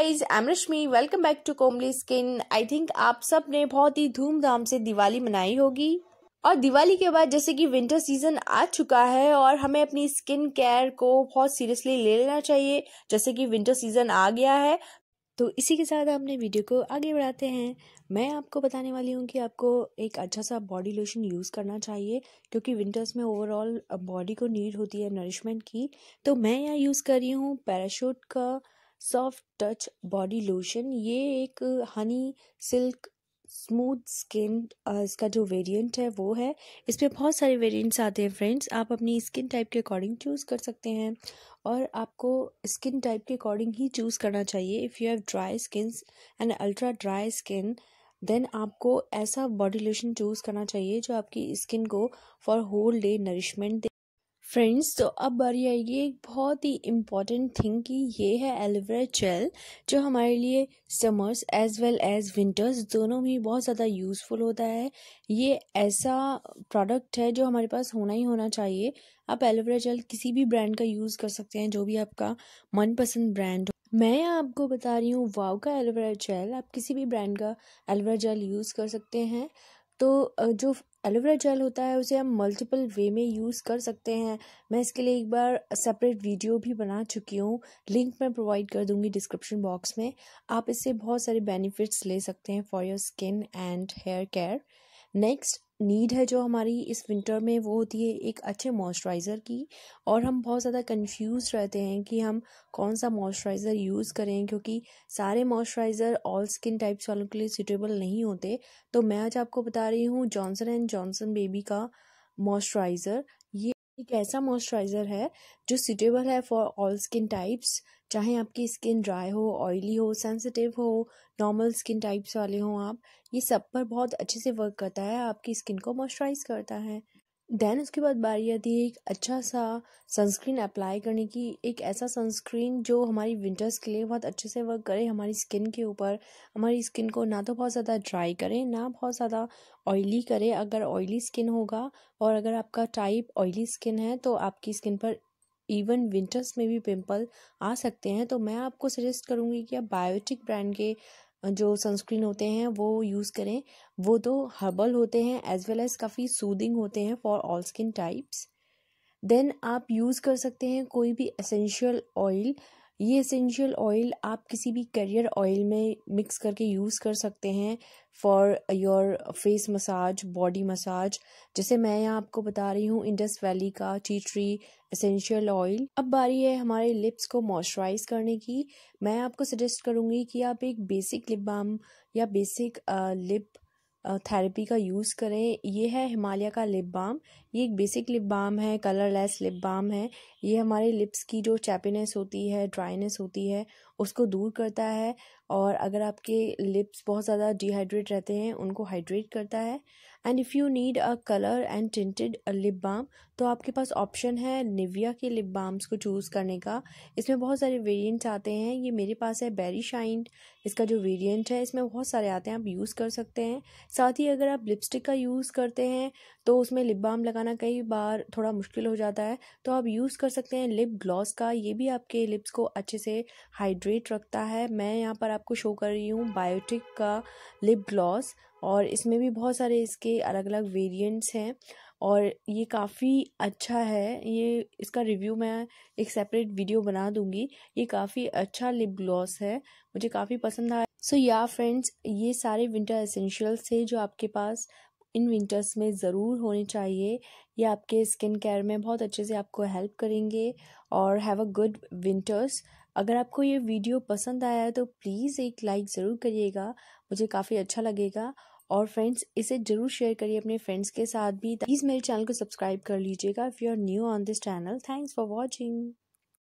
guys I am Rashmi welcome back to Komli skin I think आप सब ने बहुत ही धूमधाम से दिवाली मनाई होगी और दिवाली के बाद जैसे कि विंटर सीजन आ चुका है और हमें अपनी स्किन केयर को बहुत सीरियसली ले लेना चाहिए जैसे कि विंटर सीजन आ गया है तो इसी के साथ हमने वीडियो को आगे बढ़ाते हैं मैं आपको बताने वाली हूँ कि आपको एक अच्छा सा बॉडी लोशन यूज़ करना चाहिए क्योंकि विंटर्स में ओवरऑल बॉडी uh, को नीड होती है नरिशमेंट की तो मैं यहाँ यूज़ कर रही हूँ पैराशूट का सॉफ्ट टच बॉडी लोशन ये एक हनी सिल्क स्मूथ स्किन इसका जो वेरिएंट है वो है इस पर बहुत सारे वेरिएंट्स आते हैं फ्रेंड्स आप अपनी स्किन टाइप के अकॉर्डिंग चूज़ कर सकते हैं और आपको स्किन टाइप के अकॉर्डिंग ही चूज़ करना चाहिए if you have dry skin and ultra dry skin then आपको ऐसा बॉडी लोशन चूज़ करना चाहिए जो आपकी स्किन को for whole day nourishment friends तो अब बारी आएगी एक बहुत ही इम्पॉर्टेंट थिंग कि ये है एलोवेरा जेल जो हमारे लिए summers as well as winters दोनों में बहुत ज़्यादा यूज़फुल होता है ये ऐसा प्रोडक्ट है जो हमारे पास होना ही होना चाहिए आप एलोवेरा जेल किसी भी ब्रांड का यूज़ कर सकते हैं जो भी आपका मनपसंद ब्रांड हो मैं आपको बता रही हूँ वाव का एलोवेरा जेल आप किसी भी ब्रांड का एलोवेरा जेल यूज़ कर सकते हैं तो जो एलोवेरा जेल होता है उसे हम मल्टीपल वे में यूज़ कर सकते हैं मैं इसके लिए एक बार सेपरेट वीडियो भी बना चुकी हूँ लिंक मैं प्रोवाइड कर दूँगी डिस्क्रिप्शन बॉक्स में आप इससे बहुत सारे बेनिफिट्स ले सकते हैं for your skin and hair care next need है जो हमारी इस विंटर में वो होती है एक अच्छे मॉइस्चराइज़र की और हम बहुत ज़्यादा कंफ्यूज रहते हैं कि हम कौन सा मॉइस्चराइज़र यूज़ करें क्योंकि सारे मॉइस्चराइज़र ऑल स्किन टाइप्स वालों के लिए सूटेबल नहीं होते तो मैं आज आपको बता रही हूँ जॉनसन एंड जॉनसन बेबी का मॉइस्चराइज़र एक ऐसा मॉइस्चराइज़र है जो सूटेबल है फॉर ऑल स्किन टाइप्स चाहे आपकी स्किन ड्राई हो ऑयली हो सेंसिटिव हो नॉर्मल स्किन टाइप्स वाले हों आप ये सब पर बहुत अच्छे से वर्क करता है आपकी स्किन को मॉइस्चराइज करता है देन उसके बाद बारी आती है एक अच्छा सा सनस्क्रीन अप्लाई करने की एक ऐसा सनस्क्रीन जो हमारी विंटर्स के लिए बहुत अच्छे से वर्क करे हमारी स्किन के ऊपर हमारी स्किन को ना तो बहुत ज़्यादा ड्राई करे ना बहुत ज़्यादा ऑयली करे अगर ऑयली स्किन होगा और अगर आपका टाइप ऑयली स्किन है तो आपकी स्किन पर इवन विंटर्स में भी पिंपल आ सकते हैं तो मैं आपको सजेस्ट करूँगी कि आप बायोटिक ब्रांड के जो सनस्क्रीन होते हैं वो यूज़ करें वो तो हर्बल होते हैं एज वेल एज़ काफ़ी सूदिंग होते हैं for all skin types then आप यूज़ कर सकते हैं कोई भी एसेंशियल ऑयल ये एसेंशियल ऑयल आप किसी भी करियर ऑयल में मिक्स करके यूज़ कर सकते हैं for your face massage body massage जैसे मैं यहाँ आपको बता रही हूँ इंडस वैली का टी ट्री एसेंशियल ऑयल अब बारी है हमारे लिप्स को मॉइस्चराइज करने की मैं आपको सजेस्ट करूँगी कि आप एक बेसिक लिप बाम या बेसिक लिप uh, थेरेपी का यूज़ करें ये है हिमालय का लिप बाम ये एक बेसिक लिप बाम है कलरलेस लिप बाम है ये हमारे लिप्स की जो चैपीनेस होती है ड्राइनेस होती है उसको दूर करता है और अगर आपके लिप्स बहुत ज़्यादा डिहाइड्रेट रहते हैं उनको हाइड्रेट करता है and if you need a colour and tinted lip balm तो आपके पास ऑप्शन है निविया के लिप बाम्स को चूज़ करने का इसमें बहुत सारे वेरिएंट्स आते हैं ये मेरे पास है बेरी शाइन इसका जो वेरिएंट है इसमें बहुत सारे आते हैं आप यूज़ कर सकते हैं साथ ही अगर आप लिपस्टिक का यूज़ करते हैं तो उसमें लिप बाम लगाना कई बार थोड़ा मुश्किल हो जाता है तो आप यूज़ कर सकते हैं लिप ग्लॉस का ये भी आपके लिप्स को अच्छे से हाइड्रेट रखता है मैं यहाँ पर आप आपको शो कर रही हूँ बायोटिक का लिप ग्लॉस और इसमें भी बहुत सारे इसके अलग अलग वेरिएंट्स हैं और ये काफ़ी अच्छा है ये इसका रिव्यू मैं एक सेपरेट वीडियो बना दूंगी ये काफ़ी अच्छा लिप ग्लॉस है मुझे काफ़ी पसंद आया सो या फ्रेंड्स ये सारे विंटर एसेंशियल्स थे जो आपके पास इन विंटर्स में ज़रूर होने चाहिए ये आपके स्किन केयर में बहुत अच्छे से आपको हेल्प करेंगे और हैव अ गुड विंटर्स अगर आपको ये वीडियो पसंद आया है तो प्लीज़ एक लाइक ज़रूर करिएगा मुझे काफ़ी अच्छा लगेगा और फ्रेंड्स इसे ज़रूर शेयर करिए अपने फ्रेंड्स के साथ भी प्लीज़ मेरे चैनल को सब्सक्राइब कर लीजिएगा if you are new on this channel thanks for watching